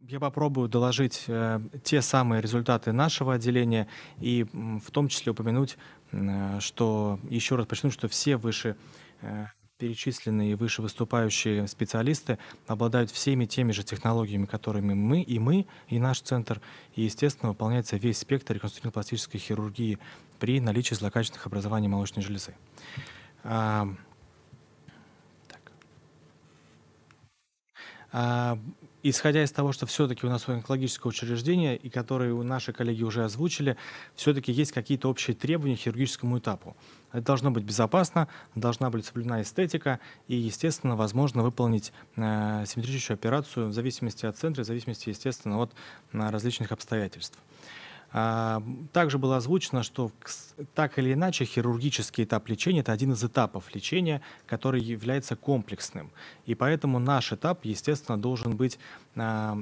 Я попробую доложить э, те самые результаты нашего отделения и м, в том числе упомянуть, э, что еще раз подчеркну, что все выше э, перечисленные и выше выступающие специалисты обладают всеми теми же технологиями, которыми мы и мы, и наш центр. И, естественно, выполняется весь спектр реконструктивно-пластической хирургии при наличии злокачественных образований молочной железы. А, так. А, исходя из того, что все-таки у нас онкологическое учреждение, и которые наши коллеги уже озвучили, все-таки есть какие-то общие требования к хирургическому этапу. Это должно быть безопасно, должна быть соблюдена эстетика, и, естественно, возможно выполнить э, симметрическую операцию в зависимости от центра, в зависимости, естественно, от э, различных обстоятельств. А, также было озвучено, что так или иначе хирургический этап лечения – это один из этапов лечения, который является комплексным. И поэтому наш этап, естественно, должен быть а,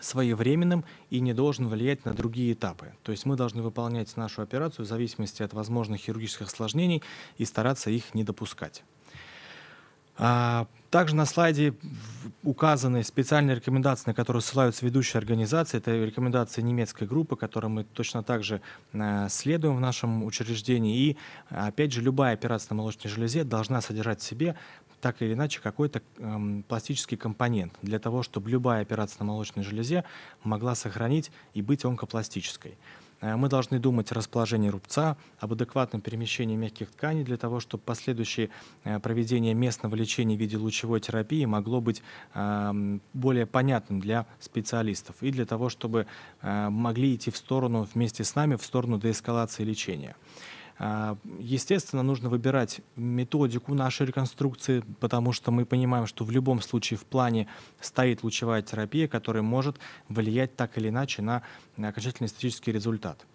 своевременным и не должен влиять на другие этапы. То есть мы должны выполнять нашу операцию в зависимости от возможных хирургических осложнений и стараться их не допускать. А, также на слайде указаны специальные рекомендации, на которые ссылаются ведущие организации. Это рекомендации немецкой группы, которой мы точно так же э, следуем в нашем учреждении. И, опять же, любая операция на молочной железе должна содержать в себе так или иначе какой-то эм, пластический компонент для того, чтобы любая операция на молочной железе могла сохранить и быть онкопластической. Э, мы должны думать о расположении рубца, об адекватном перемещении мягких тканей для того, чтобы последующее э, проведение местного лечения в виде лучевой терапии могло быть э, более понятным для специалистов и для того, чтобы могли идти в сторону вместе с нами, в сторону деэскалации лечения. А, естественно, нужно выбирать методику нашей реконструкции, потому что мы понимаем, что в любом случае в плане стоит лучевая терапия, которая может влиять так или иначе на окончательный эстетический результат.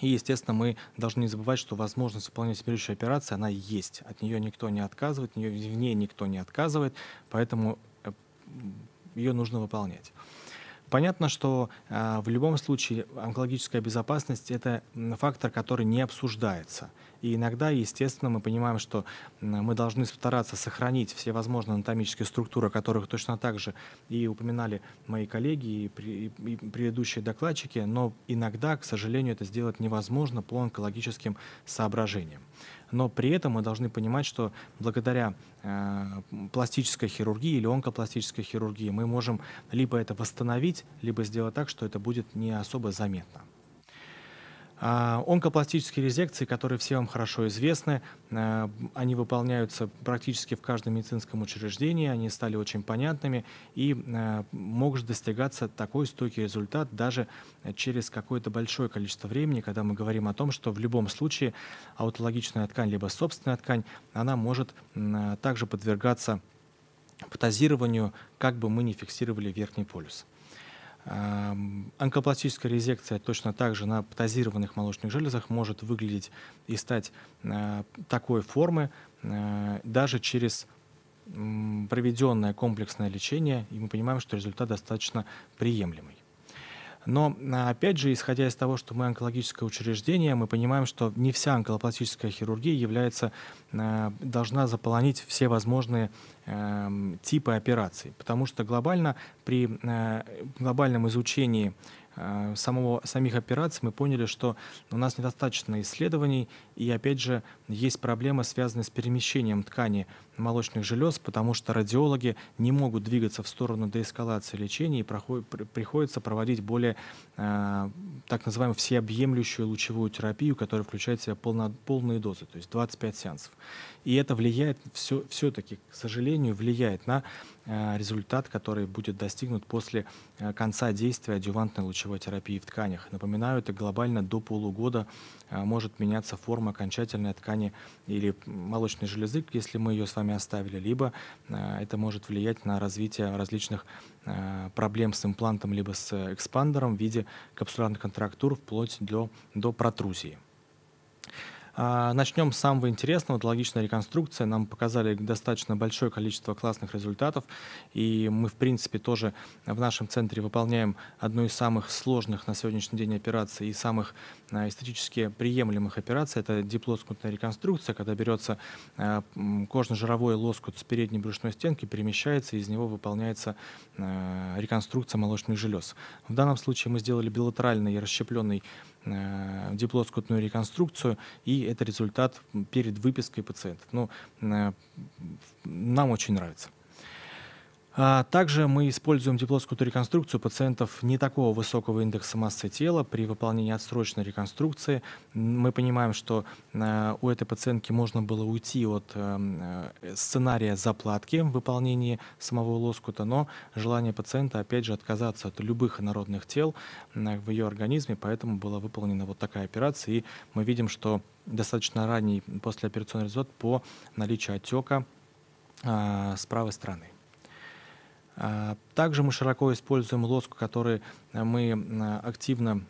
И, естественно, мы должны не забывать, что возможность выполнять оперирующую операцию, она есть. От нее никто не отказывает, в ней никто не отказывает, поэтому э, ее нужно выполнять. Понятно, что э, в любом случае онкологическая безопасность – это фактор, который не обсуждается. И иногда, естественно, мы понимаем, что мы должны стараться сохранить все возможные анатомические структуры, о которых точно так же и упоминали мои коллеги и, при, и предыдущие докладчики, но иногда, к сожалению, это сделать невозможно по онкологическим соображениям. Но при этом мы должны понимать, что благодаря э, пластической хирургии или онкопластической хирургии мы можем либо это восстановить, либо сделать так, что это будет не особо заметно. А, онкопластические резекции, которые все вам хорошо известны, а, они выполняются практически в каждом медицинском учреждении, они стали очень понятными и а, может достигаться такой стойкий результат даже через какое-то большое количество времени, когда мы говорим о том, что в любом случае аутологичная ткань либо собственная ткань, она может также подвергаться потазированию, как бы мы ни фиксировали верхний полюс. Онкопластическая резекция точно так же на протезированных молочных железах может выглядеть и стать э, такой формы э, даже через проведенное комплексное лечение, и мы понимаем, что результат достаточно приемлемый. Но, а, опять же, исходя из того, что мы онкологическое учреждение, мы понимаем, что не вся онкологическая хирургия является, а, должна заполонить все возможные эм, типы операций, потому что глобально при э, глобальном изучении э, самого, самих операций мы поняли, что у нас недостаточно исследований, и опять же есть проблемы, связанные с перемещением ткани молочных желез, потому что радиологи не могут двигаться в сторону деэскалации лечения и проходит, приходится проводить более э, так называемую всеобъемлющую лучевую терапию, которая включает в себя полно, полные дозы, то есть 25 сеансов. И это влияет все, все-таки, к сожалению, влияет на э, результат, который будет достигнут после э, конца действия адювантной лучевой терапии в тканях. Напоминаю, это глобально до полугода э, может меняться форма окончательной ткани или молочной железы, если мы ее с вами вами оставили, либо э, это может влиять на развитие различных э, проблем с имплантом, либо с экспандером в виде капсулярных контрактур вплоть до, до протрузии. А, начнем с самого интересного. Это логичная реконструкция. Нам показали достаточно большое количество классных результатов. И мы, в принципе, тоже в нашем центре выполняем одну из самых сложных на сегодняшний день операций и самых а, эстетически приемлемых операций. Это диплоскутная реконструкция, когда берется а, кожно-жировой лоскут с передней брюшной стенки, перемещается, и из него выполняется реконструкция молочных желез. В данном случае мы сделали билатеральный и расщепленный Э, диплоскутную реконструкцию, и это результат перед выпиской пациентов. Ну, э, нам очень нравится. А также мы используем диплоскутую реконструкцию пациентов не такого высокого индекса массы тела. При выполнении отсрочной реконструкции мы понимаем, что э, у этой пациентки можно было уйти от э, э, сценария заплатки в выполнении самого лоскута, но желание пациента, опять же, отказаться от любых инородных тел в ее организме, поэтому была выполнена вот такая операция, и мы видим, что достаточно ранний послеоперационный результат по наличию отека с правой стороны. А, также мы широко используем лоску, который э, мы активно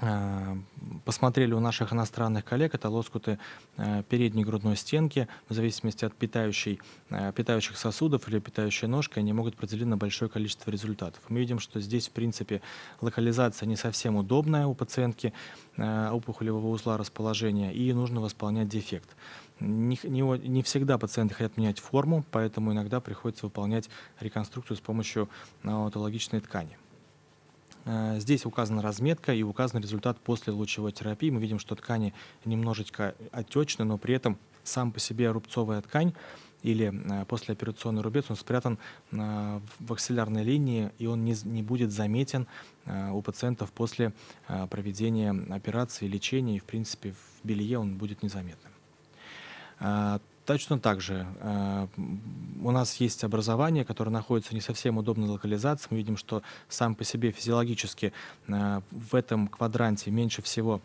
Э, посмотрели у наших иностранных коллег, это лоскуты э, передней грудной стенки, в зависимости от питающей, э, питающих сосудов или питающей ножки, они могут определить на большое количество результатов. Мы видим, что здесь, в принципе, локализация не совсем удобная у пациентки опухолевого узла расположения, и нужно восполнять дефект. Не, не, не всегда пациенты хотят менять форму, поэтому иногда приходится выполнять реконструкцию с помощью аутологичной ткани. Э, здесь указана разметка и указан результат после лучевой терапии. Мы видим, что ткани немножечко отечны, но при этом сам по себе рубцовая ткань или э, послеоперационный рубец, он спрятан э, в акселярной линии, и он не, не будет заметен у пациентов после проведения операции, лечения, и, в принципе, в белье он будет незаметным. Точно так же. Э, у нас есть образование, которое находится не совсем удобной локализации. Мы видим, что сам по себе физиологически э, в этом квадранте меньше всего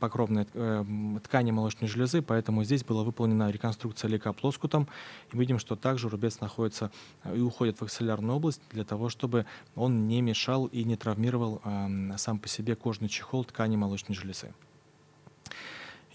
покровной э, ткани молочной железы, поэтому здесь была выполнена реконструкция лейкоплоскутом. И видим, что также рубец находится и уходит в акселлярную область для того, чтобы он не мешал и не травмировал сам по себе кожный чехол ткани молочной железы.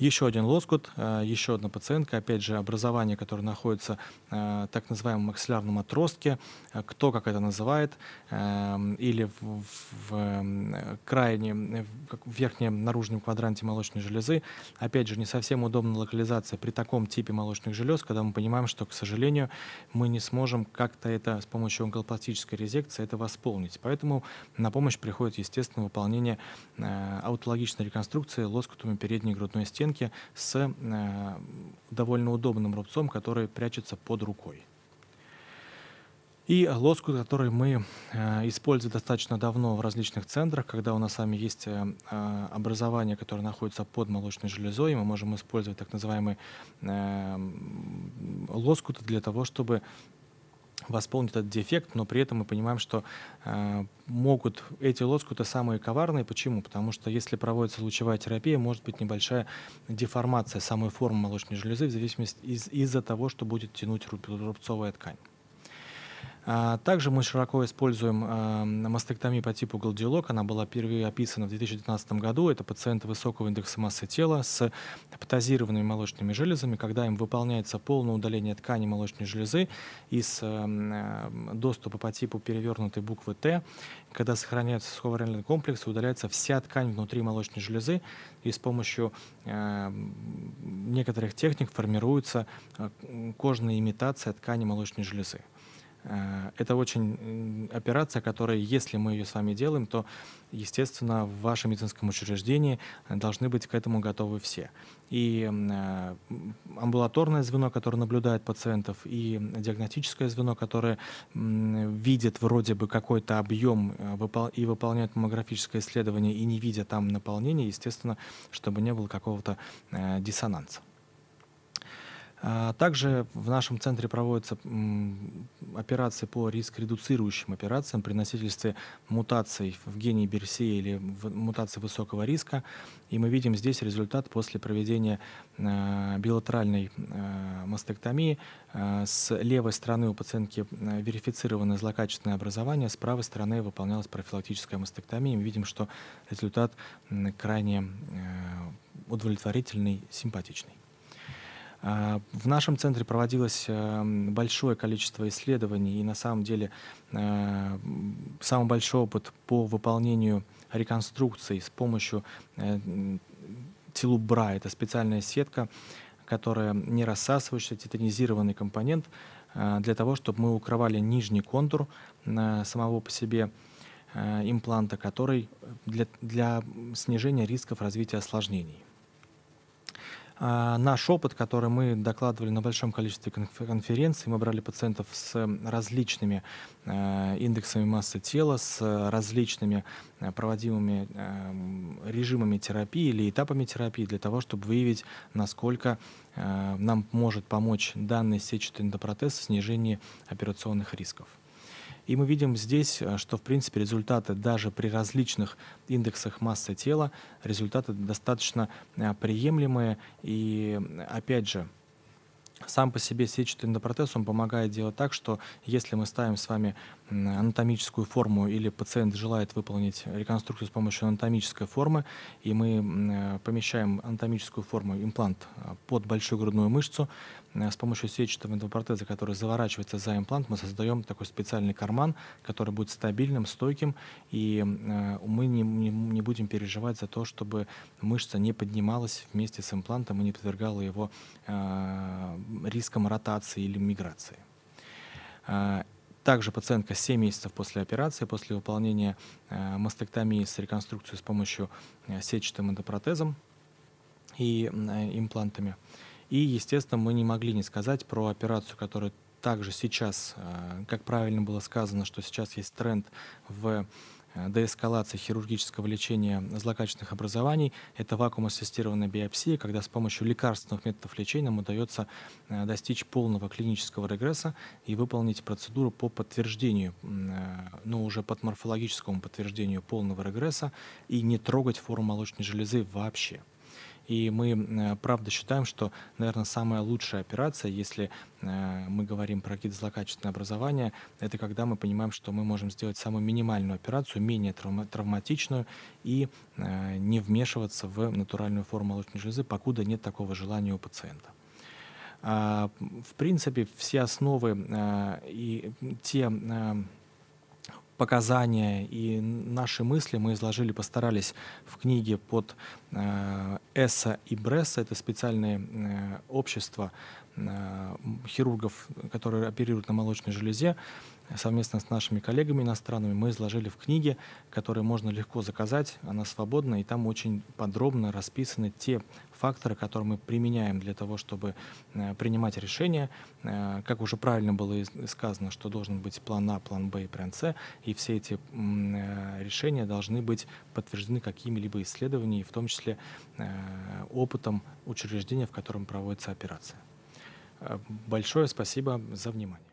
Еще один лоскут, э, еще одна пациентка, опять же, образование, которое находится э, так называемом максиллярном отростке, э, кто как это называет, эм, или в, в эм, крайнем, в верхнем наружном квадранте молочной железы. Опять же, не совсем удобна локализация при таком типе молочных желез, когда мы понимаем, что, к сожалению, мы не сможем как-то это с помощью онкопластической резекции это восполнить. Поэтому на помощь приходит, естественно, выполнение аутологичной реконструкции лоскутами передней грудной стенки, коленке с э, довольно удобным рубцом, который прячется под рукой. И лоскут, который мы э, используем достаточно давно в различных центрах, когда у нас с вами есть э, образование, которое находится под молочной железой, мы можем использовать так называемый лоскут для того, чтобы восполнит этот дефект, но при этом мы понимаем, что э, могут эти лоскуты самые коварные. Почему? Потому что если проводится лучевая терапия, может быть небольшая деформация самой формы молочной железы в зависимости из- из-за того, что будет тянуть рубцовая ткань. А, также мы широко используем а, мастектомию по типу Голдилок. Она была впервые описана в 2019 году. Это пациенты высокого индекса массы тела с патозированными молочными железами, когда им выполняется полное удаление ткани молочной железы из а, доступа по типу перевернутой буквы «Т», когда сохраняется суховаренные комплекс, удаляется вся ткань внутри молочной железы, и с помощью некоторых техник формируется кожная имитация ткани молочной железы. Э, это очень операция, которая, если мы ее с вами делаем, то, естественно, в вашем медицинском учреждении должны быть к этому готовы все. И э, амбулаторное звено, которое наблюдает пациентов, и диагностическое звено, которое видит вроде бы какой-то объем э, и выполняет маммографическое исследование, и не видя там наполнения, естественно, чтобы не было какого-то диссонанса. А также в нашем центре проводятся операции по риск-редуцирующим операциям при носительстве мутаций в гене Берсея или мутаций высокого риска. И мы видим здесь результат после проведения э, билатеральной э, мастектомии. Э, с левой стороны у пациентки верифицировано злокачественное образование, с правой стороны выполнялась профилактическая мастектомия. Мы видим, что результат крайне удовлетворительный, симпатичный. А, в нашем центре проводилось э, большое количество исследований, и на самом деле э, самый большой опыт по выполнению реконструкций с помощью э, телубра. Это специальная сетка, которая не рассасывающая, титанизированный компонент, для того, чтобы мы укрывали нижний контур самого по себе импланта, который для, для снижения рисков развития осложнений. А, наш опыт, который мы докладывали на большом количестве конференций, мы брали пациентов с различными э, индексами массы тела, с различными э, проводимыми эм, режимами терапии или этапами терапии для того, чтобы выявить, насколько э, нам может помочь данный сетчатый эндопротез в снижении операционных рисков. И мы видим здесь, э, что, в принципе, результаты даже при различных индексах массы тела, результаты достаточно э, приемлемые. И, опять же, сам по себе сетчатый эндопротез, он помогает делать так, что если мы ставим с вами анатомическую форму или пациент желает выполнить реконструкцию с помощью анатомической формы, и мы э, помещаем анатомическую форму, имплант э, под большую грудную мышцу, э, с помощью сетчатого эндопротеза, который заворачивается за имплант, мы создаем такой специальный карман, который будет стабильным, стойким, и мы не, не, не будем переживать за то, чтобы мышца не поднималась вместе с имплантом и не подвергала его риском ротации или миграции. А, также пациентка 7 месяцев после операции, после выполнения а, мастектомии с реконструкцией с помощью а, сетчатым эндопротезом и имплантами. И, естественно, мы не могли не сказать про операцию, которая также сейчас, как правильно было сказано, что сейчас есть тренд в Э, деэскалации хирургического лечения злокачественных образований. Это вакуум-ассистированная биопсия, когда с помощью лекарственных методов лечения нам удается э, достичь полного клинического регресса и выполнить процедуру по подтверждению, э, но ну, уже под морфологическому подтверждению полного регресса и не трогать форму молочной железы вообще. И мы, э, правда, считаем, что, наверное, самая лучшая операция, если э, мы говорим про какие-то злокачественные образования, это когда мы понимаем, что мы можем сделать самую минимальную операцию, менее травматичную, и э, не вмешиваться в натуральную форму молочной железы, покуда нет такого желания у пациента. А, в принципе, все основы и те показания и наши мысли мы изложили, постарались в книге под Эса и Бресса. Это специальное э, общество э, хирургов, которые оперируют на молочной железе. Совместно с нашими коллегами иностранными мы изложили в книге, которую можно легко заказать, она свободна, и там очень подробно расписаны те факторы, которые мы применяем для того, чтобы э, принимать решения. Э, как уже правильно было сказано, что должен быть план А, план Б и план С, и все эти э, решения должны быть подтверждены какими-либо исследованиями, в том числе опытом учреждения, в котором проводится операция. Большое спасибо за внимание.